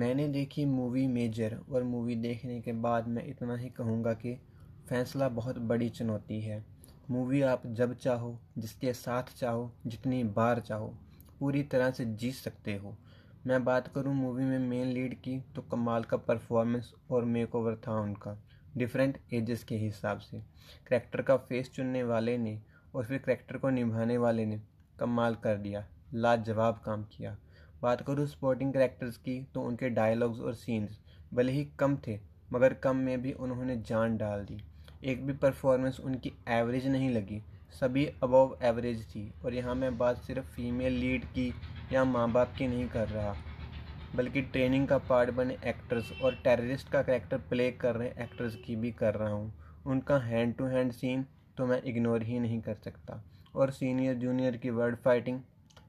मैंने देखी movie major और मूवी देखने के बाद मैं इतना ही कहूँगा कि फ़ैसला बहुत बड़ी चुनौती है मूवी आप जब चाहो जिसके साथ चाहो जितनी बार चाहो पूरी तरह से जीत सकते हो मैं बात करूँ मूवी में मेन लीड की तो कमाल का परफॉर्मेंस और मेकओवर था उनका डिफरेंट एजेस के हिसाब से करैक्टर का फेस चुनने वाले ने और फिर करैक्टर को निभाने वाले ने कमाल कर दिया लाजवाब काम किया बात करूँ स्पोर्टिंग करेक्टर्स की तो उनके डायलॉग्स और सीन्स भले ही कम थे मगर कम में भी उन्होंने जान डाल दी एक भी परफॉर्मेंस उनकी एवरेज नहीं लगी सभी अबव एवरेज थी और यहाँ मैं बात सिर्फ फीमेल लीड की या माँ बाप की नहीं कर रहा बल्कि ट्रेनिंग का पार्ट बने एक्टर्स और टेररिस्ट का करेक्टर प्ले कर रहे एक्ट्रेस की भी कर रहा हूँ उनका हैंड टू हैंड सीन तो मैं इग्नोर ही नहीं कर सकता और सीनियर जूनियर की वर्ड फाइटिंग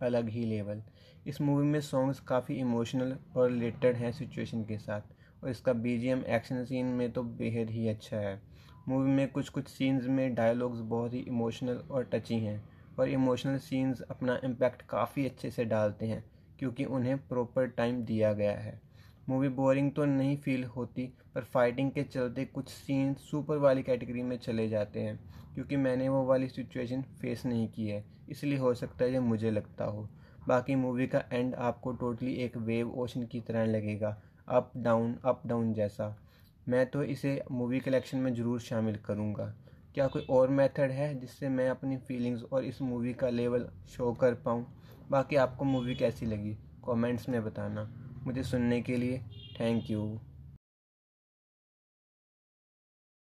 अलग ही लेवल इस मूवी में सॉन्ग्स काफ़ी इमोशनल और रिलेटेड हैं सिचुएशन के साथ और इसका बी एक्शन सीन में तो बेहद ही अच्छा है मूवी में कुछ कुछ सीन्स में डायलॉग्स बहुत ही इमोशनल और टची हैं और इमोशनल सीन्स अपना इम्पैक्ट काफ़ी अच्छे से डालते हैं क्योंकि उन्हें प्रॉपर टाइम दिया गया है मूवी बोरिंग तो नहीं फील होती पर फाइटिंग के चलते कुछ सीन सुपर वाली कैटेगरी में चले जाते हैं क्योंकि मैंने वो वाली सिचुएशन फेस नहीं की है इसलिए हो सकता है ये मुझे लगता हो बाकी मूवी का एंड आपको टोटली एक वेव ओशन की तरह लगेगा अप डाउन अप डाउन जैसा मैं तो इसे मूवी कलेक्शन में ज़रूर शामिल करूँगा क्या कोई और मेथड है जिससे मैं अपनी फीलिंग्स और इस मूवी का लेवल शो कर पाऊँ बाकी आपको मूवी कैसी लगी कमेंट्स में बताना मुझे सुनने के लिए थैंक यू